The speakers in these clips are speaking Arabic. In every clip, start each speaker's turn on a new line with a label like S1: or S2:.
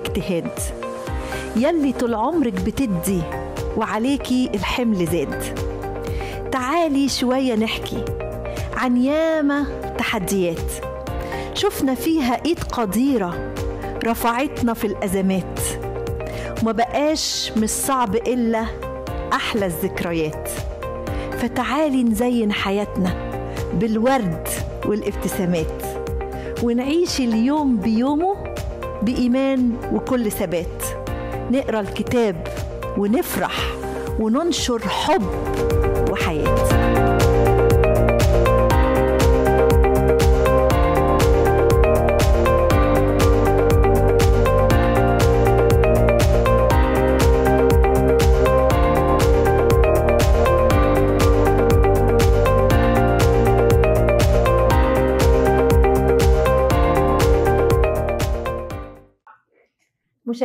S1: والاجتهاد يلي طول عمرك بتدي وعليكي الحمل زاد تعالي شوية نحكي عن ياما تحديات شفنا فيها ايد قديرة رفعتنا في الأزمات وما بقاش مش صعب إلا أحلى الذكريات فتعالي نزين حياتنا بالورد والابتسامات ونعيش اليوم بيومه بإيمان وكل ثبات نقرا الكتاب ونفرح وننشر حب وحياه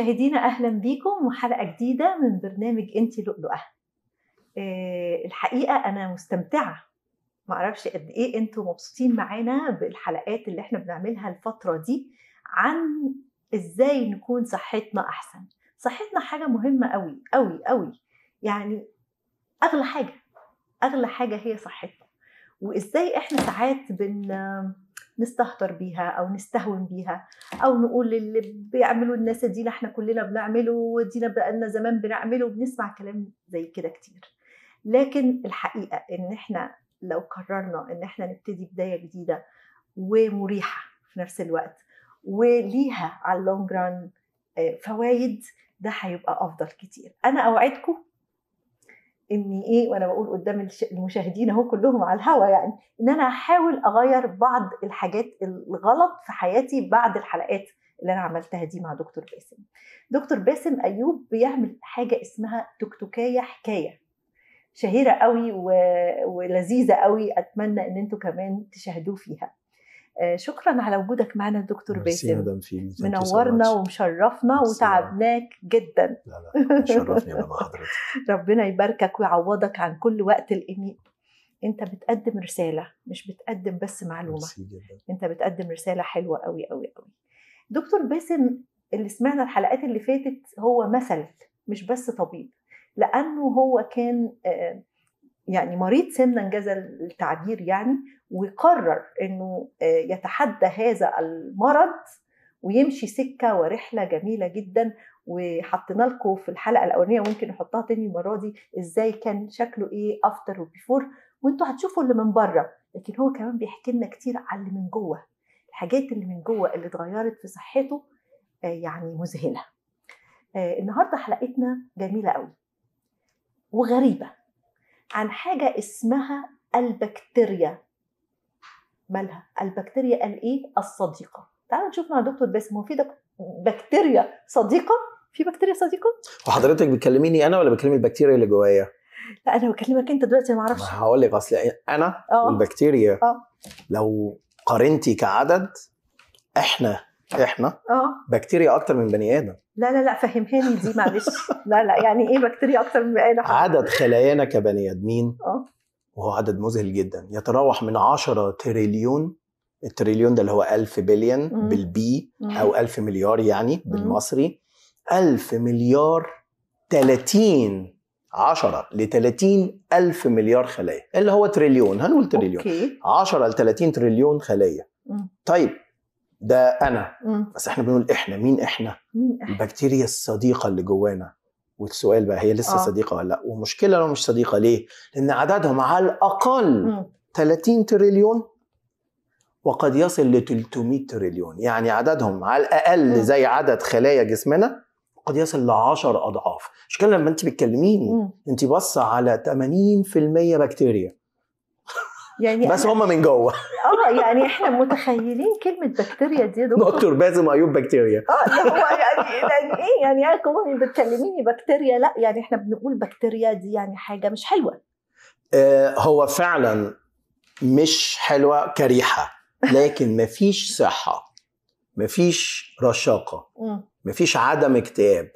S1: مشاهدينا اهلا بيكم وحلقه جديده من برنامج انت لؤلؤه آه، الحقيقه انا مستمتعه ما اعرفش قد ايه انتوا مبسوطين معانا بالحلقات اللي احنا بنعملها الفتره دي عن ازاي نكون صحتنا احسن صحتنا حاجه مهمه قوي قوي قوي يعني اغلى حاجه اغلى حاجه هي صحتنا وازاي احنا ساعات بن نستهتر بيها او نستهون بيها او نقول اللي بيعملوا الناس دي احنا كلنا بنعمله ودينا بقالنا زمان بنعمله وبنسمع كلام زي كده كتير لكن الحقيقه ان احنا لو قررنا ان احنا نبتدي بدايه جديده ومريحه في نفس الوقت وليها على اللونج ران فوائد ده هيبقى افضل كتير انا اوعدكم اني ايه وانا بقول قدام المشاهدين اهو كلهم على الهوا يعني ان انا احاول اغير بعض الحاجات الغلط في حياتي بعد الحلقات اللي انا عملتها دي مع دكتور باسم دكتور باسم ايوب بيعمل حاجه اسمها تكتكايه حكايه شهيره قوي ولذيذه قوي اتمنى ان انتم كمان تشاهدوه فيها آه، شكرا على وجودك معنا دكتور باسم
S2: منورنا
S1: ومشرفنا وتعبناك جدا لا لا شرفني انا مع حضرتك ربنا يباركك ويعوضك عن كل وقت لاني انت بتقدم رساله مش بتقدم بس معلومه انت بتقدم رساله حلوه قوي قوي قوي دكتور باسم اللي سمعنا الحلقات اللي فاتت هو مثل مش بس طبيب لانه هو كان آه، يعني مريض سمنه انجزل التعبير يعني وقرر انه آه، يتحدى هذا المرض ويمشي سكه ورحله جميله جدا وحطينا لكم في الحلقه الاولانيه وممكن نحطها تاني المره دي ازاي كان شكله ايه افتر وبيفور وانتوا هتشوفوا اللي من بره لكن هو كمان بيحكي لنا كتير على اللي من جوه الحاجات اللي من جوه اللي اتغيرت في صحته آه، يعني مذهله آه، النهارده حلقتنا جميله قوي وغريبه عن حاجه اسمها البكتيريا مالها البكتيريا قال ايه الصديقه تعال نشوف مع دكتور باسم هو في بكتيريا صديقه في بكتيريا صديقه
S3: وحضرتك بتكلميني انا ولا بتكلمي البكتيريا اللي جوايا لا انا بكلمك انت دلوقتي ما اعرفش هقول لك اصل انا أوه. والبكتيريا أوه. لو قارنتي كعدد احنا احنا أوه. بكتيريا اكتر من بني ادم
S1: لا لا لا فهمهاني دي معلش لا لا يعني ايه بكتيريا اكتر من بني ادم عدد
S3: خلايانا كبني ادمين اه وهو عدد مذهل جدا يتراوح من 10 تريليون التريليون ده اللي هو 1000 بليون بالبي او 1000 مليار يعني بالمصري 1000 مليار 30 10 ل 30 ألف مليار خلايا اللي هو تريليون هنقول تريليون أوكي. 10 ل 30 تريليون خلايا طيب ده انا بس احنا بنقول احنا مين احنا مين احنا البكتيريا الصديقه اللي جوانا والسؤال بقى هي لسه آه. صديقه ولا لا ومشكله لو مش صديقه ليه لان عددهم على الاقل م. 30 تريليون وقد يصل ل 300 تريليون يعني عددهم على الاقل زي عدد خلايا جسمنا قد يصل ل 10 اضعاف مشكله كده لما انت بتكلميني انت باصه على 80% بكتيريا يعني بس هم من جوه
S2: اه يعني احنا
S1: متخيلين كلمه بكتيريا دي دكتور دكتور بازم ايوب
S3: بكتيريا اه هو
S1: يعني يعني ايه يعني يعني بتكلميني بكتيريا لا يعني احنا بنقول بكتيريا دي يعني حاجه مش حلوه
S3: آه هو فعلا مش حلوه كريحه لكن مفيش صحه مفيش رشاقه مفيش عدم اكتئاب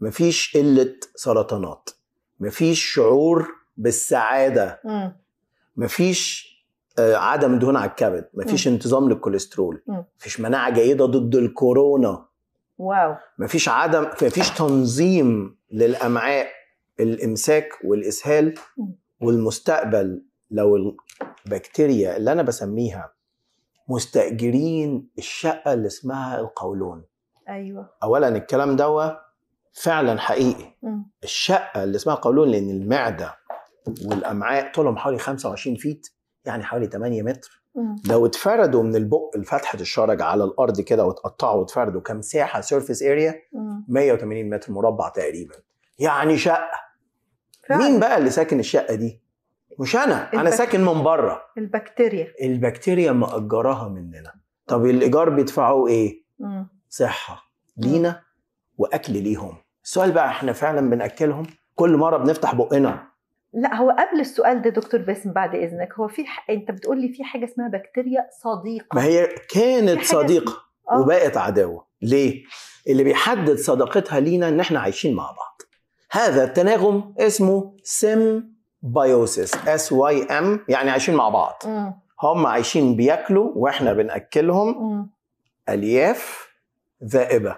S3: مفيش قله سرطانات مفيش شعور بالسعاده مفيش آه، عدم دهون على الكبد مفيش م. انتظام للكوليسترول م. مفيش مناعه جيده ضد الكورونا واو مفيش عدم مفيش تنظيم للامعاء الامساك والاسهال والمستقبل لو البكتيريا اللي انا بسميها مستاجرين الشقه اللي اسمها القولون ايوه اولا الكلام دوت فعلا حقيقي م. الشقه اللي اسمها القولون لان المعده والامعاء طولهم حوالي 25 فيت يعني حوالي 8 متر لو اتفردوا من البق لفتحه الشرج على الارض كده واتقطعوا واتفردوا كمساحه سيرفيس اريا 180 متر مربع تقريبا يعني شقه فعلا. مين بقى اللي ساكن الشقه دي مش انا البكتيريا. انا ساكن من بره
S1: البكتيريا
S3: البكتيريا مأجراها مننا طب الايجار بيدفعوه ايه مم. صحه لينا واكل ليهم السؤال بقى احنا فعلا بناكلهم كل مره بنفتح بقنا
S2: لا
S1: هو قبل السؤال ده دكتور باسم بعد اذنك هو في ح... انت بتقول لي في حاجه اسمها بكتيريا صديقه
S3: ما هي كانت صديقه اسمها... آه. وبقت عداوه ليه اللي بيحدد صداقتها لينا ان احنا عايشين مع بعض هذا التناغم اسمه سيمبايوسيس اس واي ام يعني عايشين مع بعض هم عايشين بياكلوا واحنا بناكلهم م. الياف ذائبه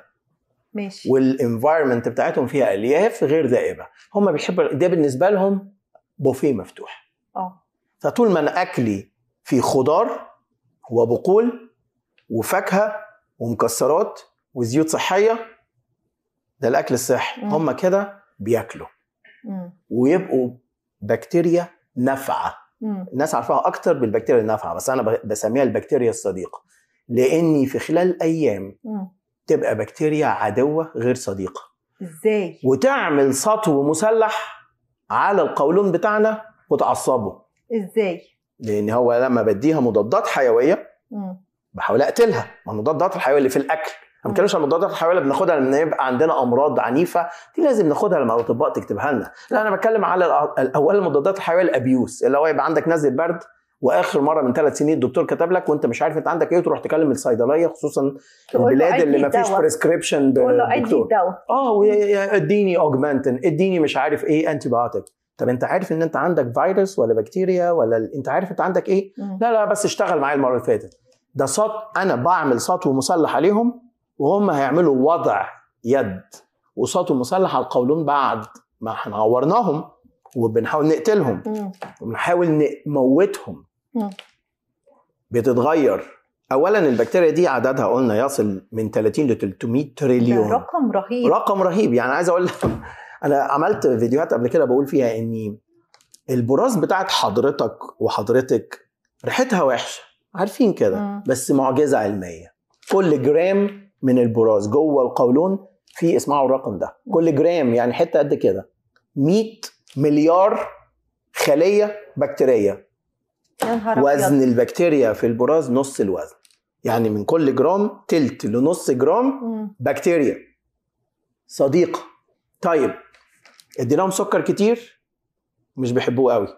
S3: ماشي والانفايرمنت بتاعتهم فيها الياف غير ذائبه هم بيحبوا ده بالنسبه لهم بوفيه مفتوح اه فطول ما انا اكلي في خضار وبقول وفاكهه ومكسرات وزيوت صحيه ده الاكل الصحي هم كده بياكلوا مم. ويبقوا بكتيريا نافعه الناس عارفاها اكتر بالبكتيريا النافعه بس انا بسميها البكتيريا الصديقه لاني في خلال ايام مم. تبقى بكتيريا عدوه غير صديقه ازاي وتعمل سطو مسلح على القولون بتاعنا وتعصبه ازاي لان هو لما بديها مضادات حيويه بحاول اقتلها ما المضادات الحيويه اللي في الاكل ما بنتكلمش عن المضادات الحيويه اللي بناخدها لما يبقى عندنا امراض عنيفه دي لازم ناخدها لما الاطباء تكتبها لنا لا انا بتكلم على اول المضادات الحيويه الابيوس اللي هو يبقى عندك نزله برد واخر مره من ثلاث سنين الدكتور كتب لك وانت مش عارف انت عندك ايه تروح تكلم الصيدليه خصوصا البلاد اللي ما فيش بريسكريبشن بالدكتور اه اديني اوجمانتن اديني مش عارف ايه انتي بايوتيك طب انت عارف ان انت عندك فيروس ولا بكتيريا ولا انت عارف انت عندك ايه لا لا بس اشتغل معايا المره اللي فاتت ده سط انا بعمل سطو مسلح عليهم وهم هيعملوا وضع يد وسطو مسلح على القولون بعد ما احنا عورناهم وبنحاول نقتلهم وبنحاول نموتهم نعم. بتتغير اولا البكتيريا دي عددها قلنا يصل من 30 ل 300 تريليون
S1: رقم رهيب
S3: رقم رهيب يعني عايز اقول لك انا عملت فيديوهات قبل كده بقول فيها ان البراز بتاعت حضرتك وحضرتك ريحتها وحشه عارفين كده بس معجزه علميه كل جرام من البراز جوه القولون في اسمعوا الرقم ده كل جرام يعني حته قد كده 100 مليار خليه بكتيريه وزن البكتيريا في البراز نص الوزن يعني من كل جرام تلت لنص جرام بكتيريا صديقة طيب اديناهم سكر كتير مش بيحبوه قوي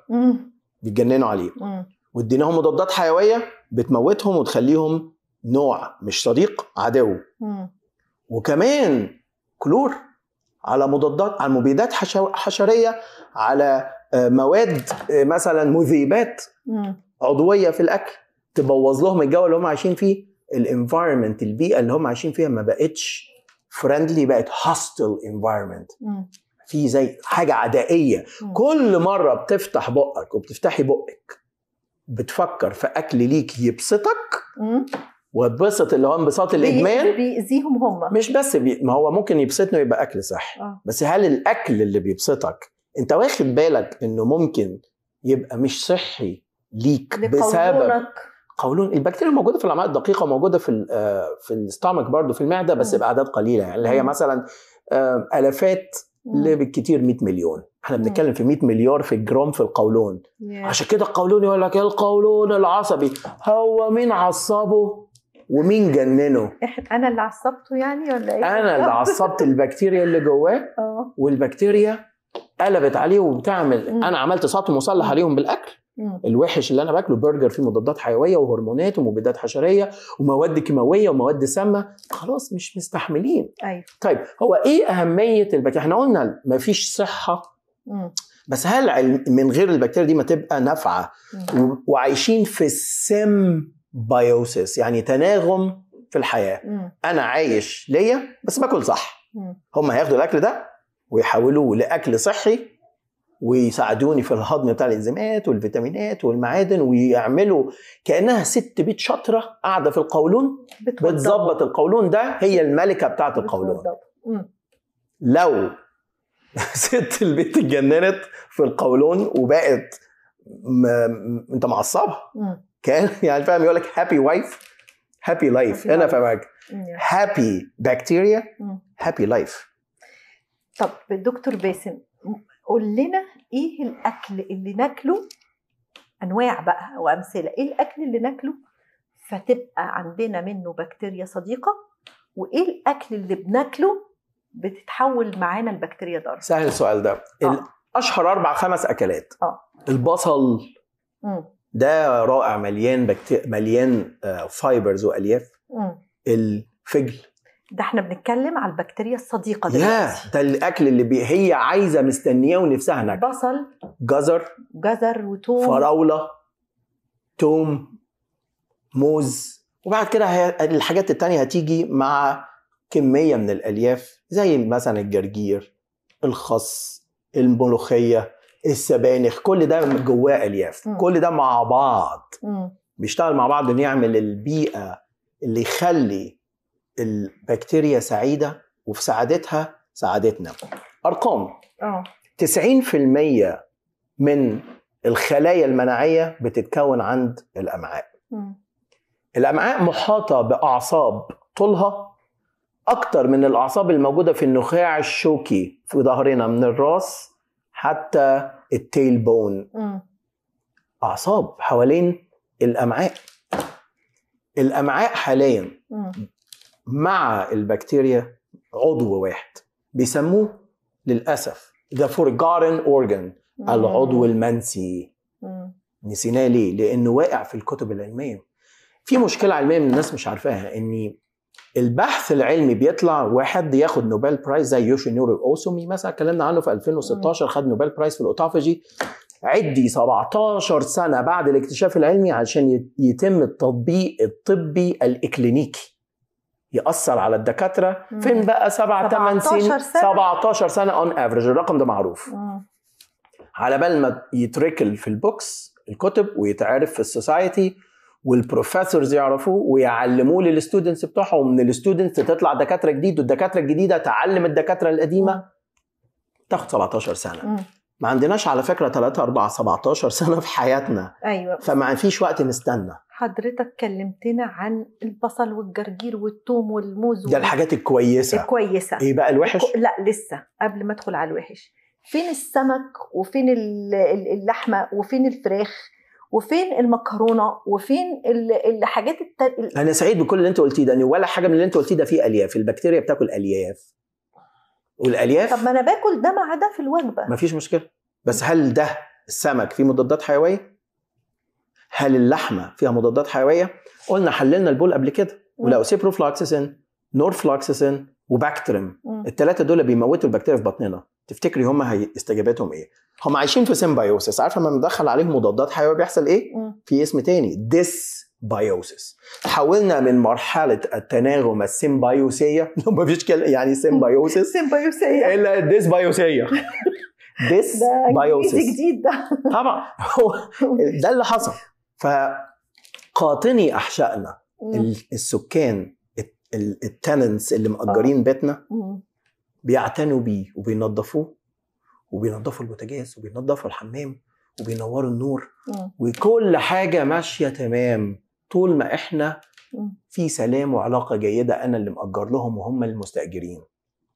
S3: بيتجننوا عليه واديناهم مضادات حيويه بتموتهم وتخليهم نوع مش صديق عدو وكمان كلور على مضادات على مبيدات حشريه على آه، مواد آه، مثلا مذيبات عضويه في الاكل تبوظ لهم الجو اللي هم عايشين فيه الانفايرمنت البيئه اللي هم عايشين فيها ما بقتش فريندلي بقت هوستل انفايرمنت في زي حاجه عدائيه كل مره بتفتح بقك وبتفتحي بقك بتفكر في اكل ليك يبسطك وتبسط اللي هو انبساط الادمان
S1: بيأذيهم هم
S3: مش بس بي... ما هو ممكن يبسطني ويبقى اكل صحي آه. بس هل الاكل اللي بيبسطك انت واخد بالك انه ممكن يبقى مش صحي ليك بسبب قولون البكتيريا موجوده في الامعاء الدقيقه وموجوده في آه، في الاستومك برضه في المعده بس باعداد قليله يعني اللي هي مثلا آه، الافات بالكتير 100 مليون احنا بنتكلم في 100 مليار في الجرام في القولون عشان كده القولون يقول لك إيه القولون العصبي هو مين عصبه ومين جننه
S1: انا اللي عصبته يعني ولا ايه انا اللي عصبت
S3: البكتيريا اللي جواه آه. والبكتيريا قلبت عليهم وبتعمل مم. انا عملت سطو مصلح عليهم بالاكل مم. الوحش اللي انا باكله برجر فيه مضادات حيويه وهرمونات ومبيدات حشريه ومواد كيماويه ومواد سامه خلاص مش مستحملين ايوه طيب هو ايه اهميه البكتيريا احنا قلنا مفيش صحه مم. بس هل من غير البكتيريا دي ما تبقى نافعه وعايشين في السم بايوسيس يعني تناغم في الحياه مم. انا عايش ليا بس باكل صح هم هياخدوا الاكل ده ويحولوه لاكل صحي ويساعدوني في الهضم بتاع الانزيمات والفيتامينات والمعادن ويعملوا كانها ست بيت شاطره قاعده في القولون بتظبط القولون ده هي الملكه بتاعه القولون لو ست البيت اتجننت في القولون وبقت م... م... انت معصبها كان يعني فاهم يقول لك هابي وايف هابي لايف انا فاهمك هابي بكتيريا هابي لايف
S1: طب دكتور باسم قول لنا ايه الاكل اللي ناكله انواع بقى وامثله ايه الاكل اللي ناكله فتبقى عندنا منه بكتيريا صديقه وايه الاكل اللي بناكله بتتحول معانا البكتيريا ضاره سهل
S3: السؤال ده آه. اشهر اربع خمس اكلات آه. البصل م. ده رائع مليان بكتير مليان فايبرز آه، والياف م. الفجل
S1: ده احنا بنتكلم على البكتيريا الصديقه
S3: دلوقتي ده الاكل اللي بي هي عايزه مستنياه ونفسها هناك بصل جزر جزر وتوم فراوله توم موز وبعد كده الحاجات التانية هتيجي مع كمية من الألياف زي مثلا الجرجير الخس الملوخية السبانخ كل ده جواه ألياف م. كل ده مع بعض م. بيشتغل مع بعض يعمل البيئة اللي يخلي البكتيريا سعيده وفي سعادتها سعادتنا ارقام اه 90% من الخلايا المناعيه بتتكون عند الامعاء م. الامعاء محاطه باعصاب طولها اكتر من الاعصاب الموجوده في النخاع الشوكي في ظهرنا من الراس حتى التيل بون م. اعصاب حوالين الامعاء الامعاء حاليا م. مع البكتيريا عضو واحد بيسموه للاسف ذا فورجارن اورجن العضو المنسي نسيناه ليه؟ لانه واقع في الكتب العلميه في مشكله علميه من الناس مش عارفاها ان البحث العلمي بيطلع واحد ياخد نوبل برايز زي يوشينوري اوسومي مثلا اتكلمنا عنه في 2016 خد نوبل برايز في الاوتوفاجي عدي 17 سنه بعد الاكتشاف العلمي عشان يتم التطبيق الطبي الاكلينيكي ياثر على الدكاتره فين بقى 7 8 سنين 17 سنه اون افريج الرقم ده معروف مم. على بال ما يتركل في البوكس الكتب ويتعرف في السوسايتي والبروفيسورز يعرفوه ويعلموه للستودنتس بتوعهم ومن الستودنتس تطلع دكاتره جديد والدكاتره الجديده تعلم الدكاتره القديمه تاخد 17 سنه مم. ما عندناش على فكره 3 4 17 سنه في حياتنا
S1: ايوه فما
S3: فيش وقت نستنى
S1: حضرتك كلمتنا عن البصل والجرجير والثوم والموز ده الحاجات
S3: الكويسه الكويسه ايه بقى الوحش
S1: لا لسه قبل ما ادخل على الوحش فين السمك وفين اللحمه وفين الفراخ وفين المكرونه وفين الحاجات التل...
S3: انا سعيد بكل اللي انت قلتيه ده يعني ولا حاجه من اللي انت قلتيه ده فيه الياف البكتيريا بتاكل الياف والالياف طب ما انا باكل ده مع ده في الوجبه مفيش مشكله بس هل ده السمك فيه مضادات حيويه هل اللحمه فيها مضادات حيويه قلنا حللنا البول قبل كده ولقوا سيبروفلوكسسين نورفلوكسسين وباكتريم الثلاثه دول بيموتوا البكتيريا في بطننا تفتكري هم استجابتهم استجاباتهم ايه هم عايشين في سيمبايوسس عارفه لما ندخل عليهم مضادات حيويه بيحصل ايه مم. في اسم تاني ديس بايوسس حولنا من مرحلة التناغم السيمبايوسية ما فيش كلمة يعني سيمبايوسس سيمبايوسية إلى بايوسيه ديس بايوسس جديد ده طبعا ده اللي حصل فقاطني احشائنا السكان التننتس اللي مأجرين آه. بيتنا بيعتنوا بيه وبينظفوه وبينظفوا البوتاجاز وبينظفوا الحمام وبينوروا النور وكل حاجه ماشيه تمام طول ما احنا في سلام وعلاقه جيده انا اللي مأجر لهم وهم المستاجرين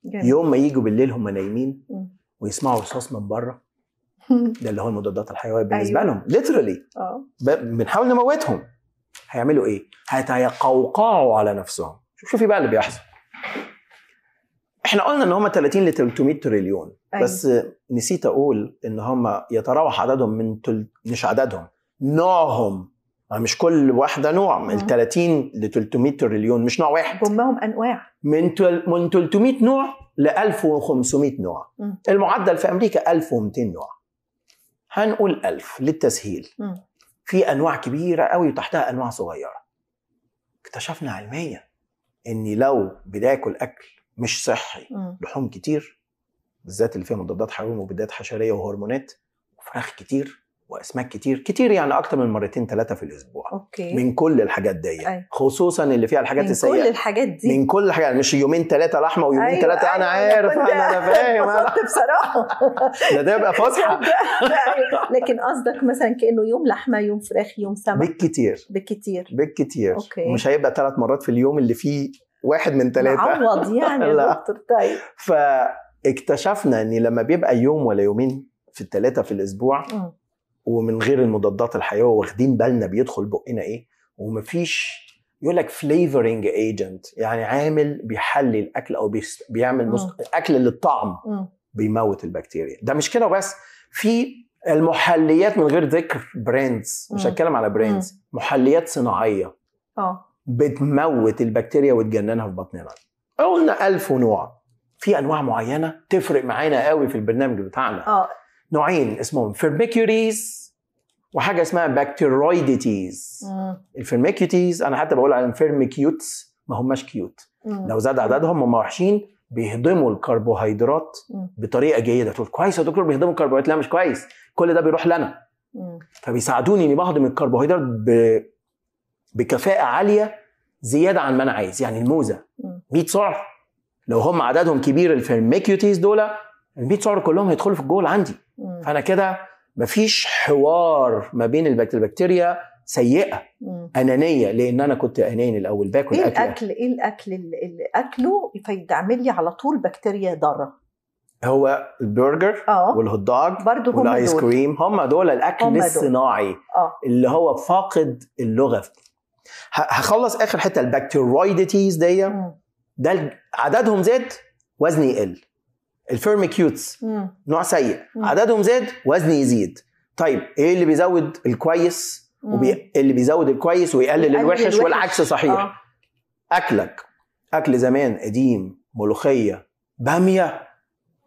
S3: جميل. يوم ما يجوا بالليل هم نايمين ويسمعوا رصاص من بره ده اللي هو المضادات الحيويه أيوة. بالنسبه أيوة. لهم ليترالي آه. بنحاول نموتهم هيعملوا ايه؟ هيتقوقعوا على نفسهم شوفي إيه بقى اللي بيحصل احنا قلنا ان هم 30 ل 300 تريليون أيوة. بس نسيت اقول ان هم يتراوح عددهم من تل... مش عددهم نوعهم مش كل واحده نوع من آه. 30 ل 300 تريليون مش نوع واحد هم انواع من تل... من 300 نوع ل 1500 نوع م. المعدل في امريكا 1200 نوع هنقول ألف للتسهيل في أنواع كبيرة قوي وتحتها أنواع صغيرة اكتشفنا علميا إن لو بناكل أكل مش صحي لحوم كتير بالذات اللي فيها مضادات حيوية ومبيدات حشرية وهرمونات وفراخ كتير واسماك كتير كتير يعني اكتر من مرتين ثلاثه في الاسبوع
S2: أوكي. من كل الحاجات دي أي.
S3: خصوصا اللي فيها الحاجات السيئه من كل الحاجات دي من كل الحاجات يعني مش يومين ثلاثه لحمه ويومين أيوة ثلاثه أيوة انا عارف انا انا فاهم انا بصراحه ده ده يبقى فسحه
S1: أيوة. لكن قصدك مثلا كانه يوم لحمه يوم فراخ يوم سمك
S3: بالكتير بالكتير بالكتير أوكي. مش هيبقى ثلاث مرات في اليوم اللي فيه واحد من ثلاثه معوض يعني لا. دكتور طيب فاكتشفنا ان لما بيبقى يوم ولا يومين في الثلاثه في الاسبوع م. ومن غير المضادات الحيويه واخدين بالنا بيدخل بقنا ايه ومفيش يقول لك فليفرنج ايجنت يعني عامل بيحلي الاكل او بيعمل آه. مست... الاكل للطعم آه. بيموت البكتيريا ده مش كده وبس في المحليات من غير ذكر براندز مش آه. هتكلم على براندز محليات صناعيه اه بتموت البكتيريا وتجننها في بطننا قلنا ألف نوع في انواع معينه تفرق معانا قوي في البرنامج بتاعنا اه نوعين اسمهم فيرميكيوريز وحاجه اسمها بكتيرويديتيز الفيرميكيوتيز انا حتى بقول على فيرميكيوتس ما هماش كيوت مم. لو زاد عددهم هم وحشين بيهضموا الكربوهيدرات بطريقه جيده تقول كويس يا دكتور بيهضموا الكربوهيدرات لا مش كويس كل ده بيروح لنا فبيساعدوني اني بهضم الكربوهيدرات ب... بكفاءه عاليه زياده عن ما انا عايز يعني الموزه 100 سعر لو هم عددهم كبير الفيرميكيوتيز دول ال 100 سعر كلهم هيدخلوا في الجول عندي فانا كده مفيش حوار ما بين البكتيريا سيئه مم. انانيه لان انا كنت اناني الاول باكل ايه الاكل
S1: ايه الاكل اللي اكله فيعمل لي على طول بكتيريا
S3: ضاره هو البرجر آه. والهوت دوج والايس كريم هم دول الاكل هم الصناعي آه. اللي هو فاقد اللغه هخلص اخر حته البكتيرويدتيز دي ده عددهم زاد وزني يقل الفيرميكيوتس نوع سيء مم. عددهم زاد وزن يزيد طيب ايه اللي بيزود الكويس وبي... اللي بيزود الكويس ويقلل الوحش, الوحش والعكس صحيح آه. اكلك اكل زمان قديم ملوخيه باميه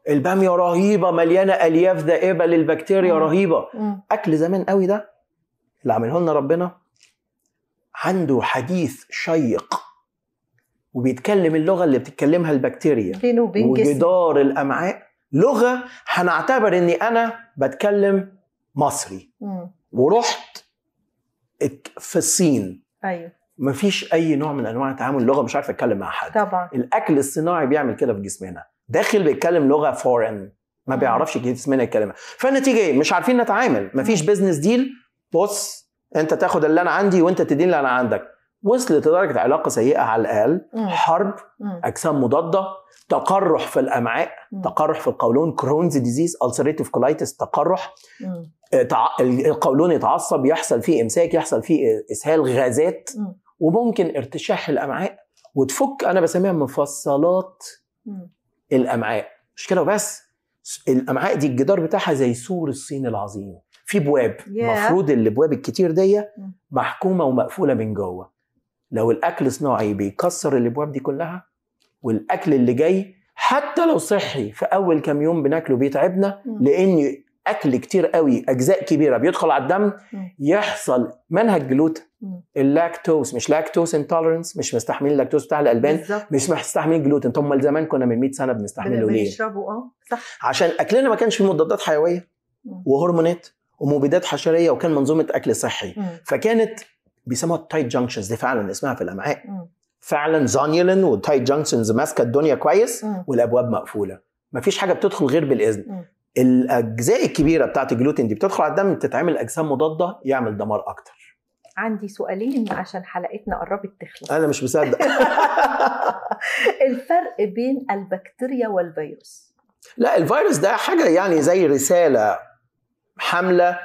S3: الباميه رهيبه مليانه الياف ذائبه للبكتيريا مم. رهيبه مم. اكل زمان قوي ده اللي عملهولنا لنا ربنا عنده حديث شيق وبيتكلم اللغه اللي بتتكلمها البكتيريا وبين وجدار الامعاء لغه هنعتبر اني انا بتكلم مصري مم. ورحت في الصين ايوه مفيش اي نوع من انواع التعامل اللغه مش عارف اتكلم مع حد طبعا الاكل الصناعي بيعمل كده في جسمنا داخل بيتكلم لغه فورن ما بيعرفش جسمنا يتكلمها فالنتيجه ايه مش عارفين نتعامل مفيش بزنس ديل بص انت تاخد اللي انا عندي وانت تديني اللي انا عندك وصلت لدرجه علاقه سيئه على الاقل حرب اجسام مضاده تقرح في الامعاء مم. تقرح في القولون كرونز ديزيز السريتيف كولايتس تقرح آه، القولون يتعصب يحصل فيه امساك يحصل فيه اسهال غازات مم. وممكن ارتشاح الامعاء وتفك انا بسميها مفصلات مم. الامعاء مش كده وبس الامعاء دي الجدار بتاعها زي سور الصين العظيم في بواب yeah. المفروض الابواب الكتير دي محكومه ومقفوله من جوه لو الاكل صناعي بيكسر الابواب دي كلها والاكل اللي جاي حتى لو صحي في اول كام يوم بناكله بيتعبنا لان اكل كتير قوي اجزاء كبيره بيدخل على الدم يحصل منهج جلوت اللاكتوز مش لاكتوز انتولرنس مش مستحملين اللاكتوز بتاع الالبان مش مستحملين جلوتين طب امال زمان كنا من 100 سنه بنستحمله ليه؟ بنشربه اه صح عشان اكلنا ما كانش فيه مضادات حيويه وهرمونات ومبيدات حشريه وكان منظومه اكل صحي فكانت بيسموها التايت جانكشنز دي فعلا اسمها في الامعاء م. فعلا زانيولين والتايت جانكشنز ماسكه الدنيا كويس م. والابواب مقفوله مفيش حاجه بتدخل غير بالاذن م. الاجزاء الكبيره بتاعت الجلوتين دي بتدخل على الدم بتتعمل اجسام مضاده يعمل دمار اكتر
S1: عندي سؤالين عشان حلقتنا قربت تخلص
S3: انا مش مصدق
S1: الفرق بين البكتيريا والفيروس
S3: لا الفيروس ده حاجه يعني زي رساله حمله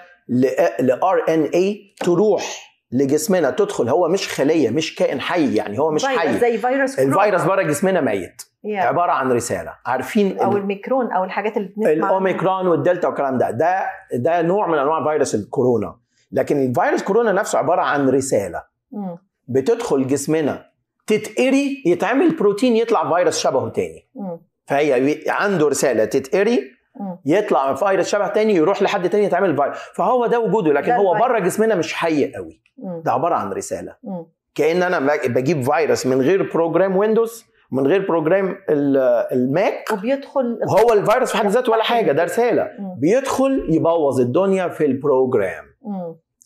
S3: لار ان اي تروح لجسمنا تدخل هو مش خليه مش كائن حي يعني هو مش حي زي فيروس الفيروس بره جسمنا ميت yeah. عباره عن رساله عارفين او الميكرون او الحاجات اللي بنسمعها الاوميكرون والدلتا والكلام ده ده ده نوع من انواع فيروس الكورونا لكن الفيروس كورونا نفسه عباره عن رساله م. بتدخل جسمنا تتقري يتعمل بروتين يطلع فيروس شبهه تاني م. فهي عنده رساله تتقري يطلع من فيروس شبه تاني يروح لحد تاني يتعمل فيروس فهو ده وجوده لكن ده هو بره جسمنا مش حي قوي ده عباره عن رساله كان انا بجيب فيروس من غير بروجرام ويندوز من غير بروجرام الماك وبيدخل وهو الفيروس في حد ذاته ولا حاجه ده رساله بيدخل يبوظ الدنيا في البروجرام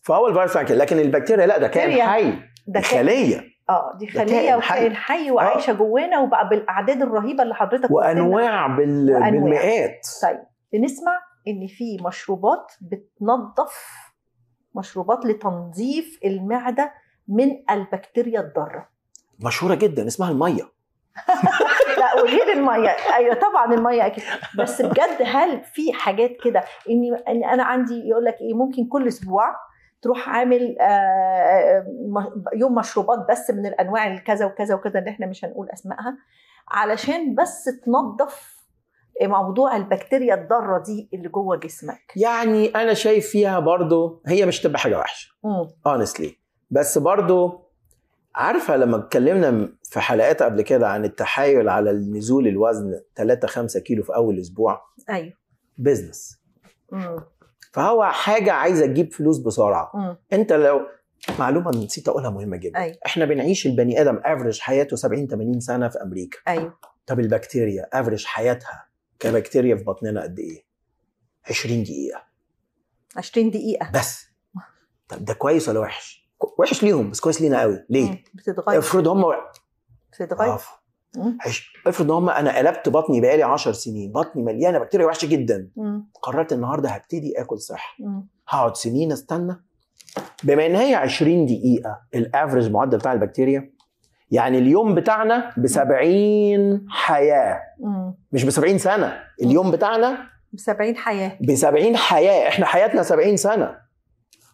S3: فهو الفيروس لكن البكتيريا لا ده كائن حي ده خليه
S1: اه دي خليه وكائن حي وعايشه آه. جوانا وبقى بالاعداد الرهيبه اللي حضرتك وانواع
S2: بال... وأنواع. بالمئات
S1: طيب بنسمع ان في مشروبات بتنظف مشروبات لتنظيف المعده من البكتيريا الضاره
S3: مشهوره جدا اسمها الميه
S1: لا وغير الميه ايوه طبعا الميه اكيد بس بجد هل في حاجات كده اني انا عندي يقول لك ايه ممكن كل اسبوع تروح عامل آه، آه، آه، يوم مشروبات بس من الانواع الكذا وكذا وكذا اللي احنا مش هنقول اسمائها علشان بس تنظف موضوع البكتيريا الضاره دي اللي جوه جسمك
S3: يعني انا شايف فيها برضو هي مش تبقى حاجه وحشه اونستلي بس برضو عارفه لما اتكلمنا في حلقات قبل كده عن التحايل على نزول الوزن 3 5 كيلو في اول اسبوع ايوه بزنس مم. فهو حاجه عايزه تجيب فلوس بسرعه م. انت لو معلومه نسيت اقولها مهمه جدا أيوه. احنا بنعيش البني ادم افريج حياته 70 80 سنه في امريكا ايوه طب البكتيريا افريج حياتها كبكتيريا في بطننا قد ايه 20 دقيقه
S1: 20 دقيقه
S3: بس طب ده كويس ولا وحش وحش ليهم بس كويس لينا قوي ليه بتتغير افرض هم بتتغير افرض ان هم انا قلبت بطني بقالي 10 سنين بطني مليانه بكتيريا وحشه جدا مم. قررت النهارده هبتدي اكل صحي هقعد سنين استنى بما ان هي 20 دقيقه الافرج معدل بتاع البكتيريا يعني اليوم بتاعنا ب 70 حياه مم. مش ب 70 سنه اليوم بتاعنا
S1: ب 70 حياه
S3: ب 70 حياه احنا حياتنا 70 سنه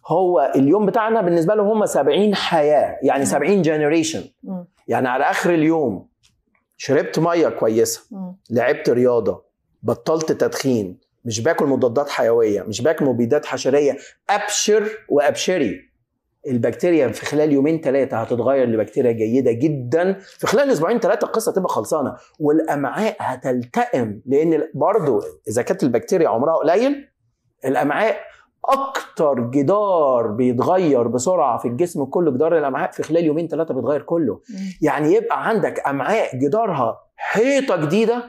S3: هو اليوم بتاعنا بالنسبه لهم هم 70 حياه يعني 70 جنريشن يعني على اخر اليوم شربت ميه كويسه لعبت رياضه بطلت تدخين مش باكل مضادات حيويه مش باكل مبيدات حشريه ابشر وابشري البكتيريا في خلال يومين ثلاثه هتتغير لبكتيريا جيده جدا في خلال اسبوعين ثلاثه القصه تبقى خلصانه والامعاء هتلتئم لان برضه اذا كانت البكتيريا عمرها قليل الامعاء اكتر جدار بيتغير بسرعه في الجسم كله جدار الامعاء في خلال يومين ثلاثه بيتغير كله يعني يبقى عندك امعاء جدارها حيطه جديده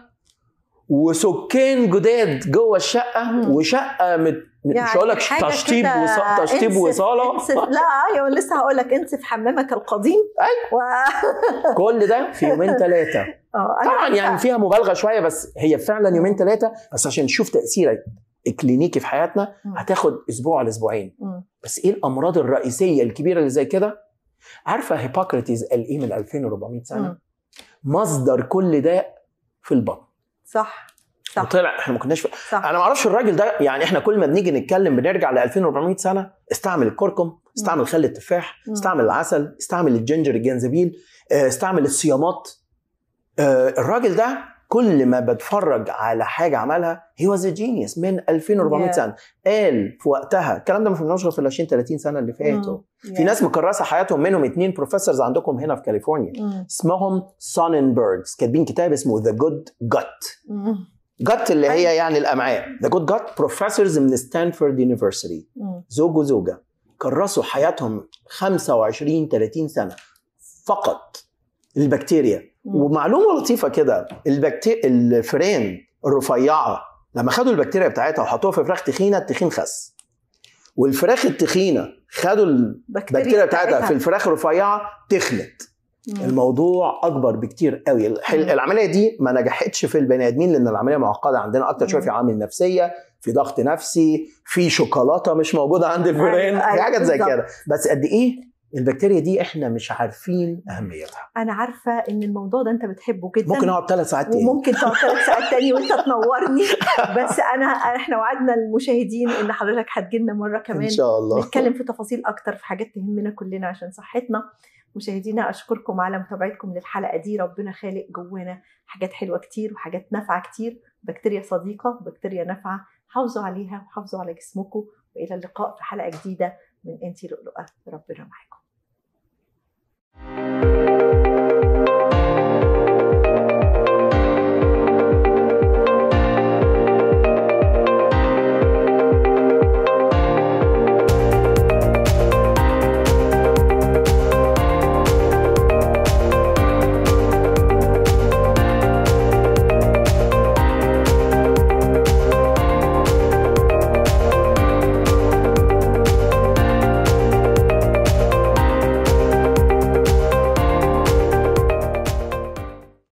S3: وسكان جداد جوه الشقه وشقه مت... يعني مش هقول لك تشطيب وص... تشطيب وصاله انسف لا
S1: ايوه لسه هقول لك انسف حمامك القديم أيوة.
S3: و... كل ده في يومين ثلاثه آه، طبعا يعني فيها مبالغه شويه بس هي فعلا يومين ثلاثه بس عشان نشوف تاثيرك كلينيكي في حياتنا هتاخد اسبوع على اسبوعين بس ايه الامراض الرئيسيه الكبيره اللي زي كده عارفه هيبوكراتيز قال ايه من 2400 سنه مصدر كل ده في البطن صح صح وطلع احنا ما كناش انا ما اعرفش الراجل ده يعني احنا كل ما بنيجي نتكلم بنرجع ل 2400 سنه استعمل الكركم استعمل خل التفاح استعمل العسل استعمل الجنجر الجنزبيل آه، استعمل الصيامات آه، الراجل ده كل ما بتفرج على حاجه عملها هي واز جينيوس من 2400 yeah. سنه قال في وقتها الكلام ده ما فهمناش غير في ال 20 30 سنه اللي فاتوا mm. yeah. في ناس مكرسه حياتهم منهم اثنين بروفيسورز عندكم هنا في كاليفورنيا mm. اسمهم سوننبرجز كاتبين كتاب اسمه ذا جود جت جت اللي هي أيوة. يعني الامعاء ذا جود جت بروفيسورز من ستانفورد يونيفرسيتي زوج وزوجه كرسوا حياتهم 25 30 سنه فقط البكتيريا ومعلومه لطيفه كده البكتيريا الفئران الرفيعه لما خدوا البكتيريا بتاعتها وحطوها في فراخ تخينه التخين خس والفراخ التخينه خدوا البكتيريا بتاعتها في الفراخ الرفيعه تخنت الموضوع اكبر بكتير قوي العمليه دي ما نجحتش في البني ادمين لان العمليه معقده عندنا اكتر شويه في عوامل نفسيه في ضغط نفسي في شوكولاته مش موجوده عند الفئران أيوة، في أيوة، حاجات زي كده بس قد ايه البكتيريا دي احنا مش عارفين اهميتها
S1: انا عارفه ان الموضوع ده انت بتحبه جدا ممكن اقعد
S3: ثلاث ساعات تاني وممكن
S1: تقعد ثلاث ساعات تاني وانت تنورني بس انا احنا وعدنا المشاهدين ان حضرتك هتجي لنا مره كمان ان شاء الله نتكلم في تفاصيل اكتر في حاجات تهمنا كلنا عشان صحتنا مشاهدينا اشكركم على متابعتكم للحلقه دي ربنا خالق جوانا حاجات حلوه كتير وحاجات نافعه كتير بكتيريا صديقه بكتيريا نافعه حافظوا عليها وحافظوا على جسمكم والى اللقاء في حلقه جديده من انتي لؤلؤه ربنا معاكم Música